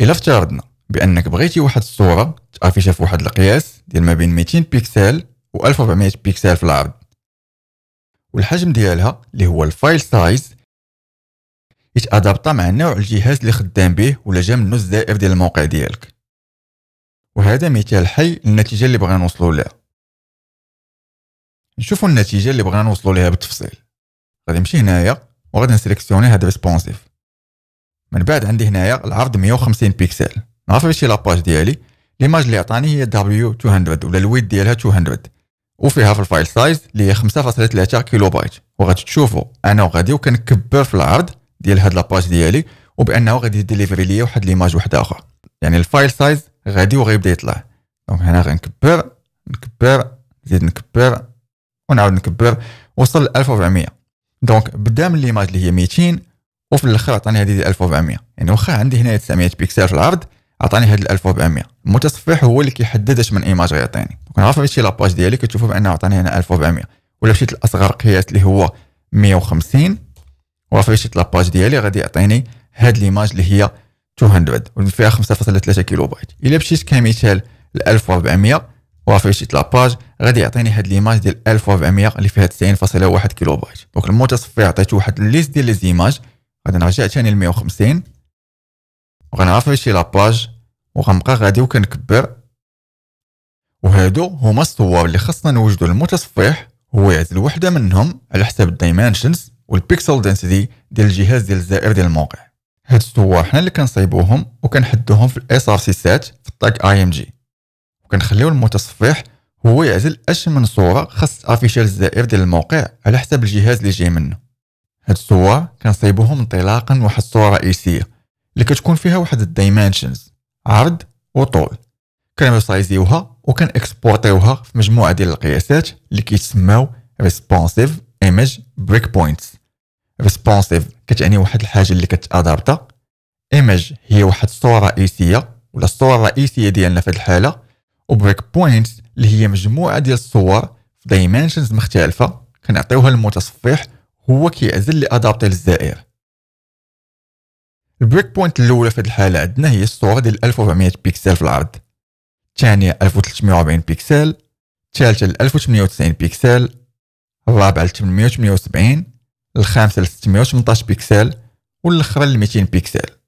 الا افترضنا بانك بغيتي واحد الصوره تافيشا في واحد القياس ديال ما بين 200 بيكسل و 1400 بيكسل في العرض والحجم ديالها اللي هو الفايل سايز يتادابطا مع نوع الجهاز اللي خدام به ولا جا منو الزائر ديال الموقع ديالك وهذا مثال حي للنتيجه اللي بغينا نوصلوا لها نشوفوا النتيجه اللي بغينا نوصلوا لها بالتفصيل غادي نمشي هنايا وغادي نسليكسيوني هاد ريسبونسيف من بعد عندي هنايا العرض 150 بيكسل نعرف باش لاباج ديالي ليماج اللي عطاني هي دبليو 200 ولا الويد ديالها 200 وفيها في الفايل سايز اللي هي 5.3 كيلو بايت وغادي تشوفوا انا غادي وكنكبر في العرض ديال هاد لاباج ديالي وبانه غادي يديليفري ليا واحد ليماج واحده اخرى يعني الفايل سايز غادي وغيبدا يطلع دونك هنا غنكبر نكبر نزيد نكبر ونعاود نكبر وصل ل 1400 دونك بدا من ليماج اللي هي 200 وفي الاخر عطاني هذه 1400 يعني واخا عندي هنايا 900 بيكسل في العرض عطاني هذه 1400 المتصفح هو اللي كيحدد اش من ايماج غيعطيني عارف ماشي لاباج ديالي كتشوفوا بانه عطاني هنا 1400 ولا مشيت لاصغر قياس اللي هو 150 وعارف مشيت لاباج ديالي غادي يعطيني هاد ليماج اللي هي 200 فيها 5.3 كيلو بايت الا مشيت كمثال ل 1400 وعارف مشيت لاباج غادي يعطيني هاد ليماج ديال 1400 اللي فيها 90.1 كيلو بايت دونك المتصفح عطيته واحد الليست ديال لي زيماج غادي نرجع تاني ل 150 وغنعرفيشي لاباج وغنبقى غادي وكنكبر وهادو هما الصور اللي خصنا نوجدو للمتصفح هو يعزل وحده منهم على حساب الدايمنشنز والبيكسل دنسيتي ديال الجهاز ديال الزائر ديال الموقع هاد الصور حنا اللي كنصايبوهم وكنحدوهم في الاس ار سي سات في التاك اي ام جي وكنخليو المتصفح هو يعزل اش من صوره خاص افيشال الزائر ديال الموقع على حساب الجهاز اللي جاي منه هاد الصور كنصيبوهم انطلاقا واحد الصورة رئيسية اللي كتكون فيها واحد الدايمنشنز عرض وطول كنريسايزيوها وكان اكسبورتيوها في مجموعة ديال القياسات اللي كيتسماو ريسبونسيف ايمج بريك بوينتس ريسبونسيف كتعني واحد الحاجة اللي كتادابتا ايمج هي واحد الصورة رئيسية ولا الصورة الرئيسية ديالنا في هاد الحالة وبريك بوينتس اللي هي مجموعة ديال الصور في دايمنشنز مختلفة كنعطيوها للمتصفح هو كيعزل لي ادابتي للزائر البريك بوينت الاولى في هذه الحاله عندنا هي الصوره ديال 1400 بيكسل في العرض الثانيه 1340 بيكسل الثالثه 1098 بيكسل الرابعه 878 الخامسه 618 بيكسل والاخرى 200 بيكسل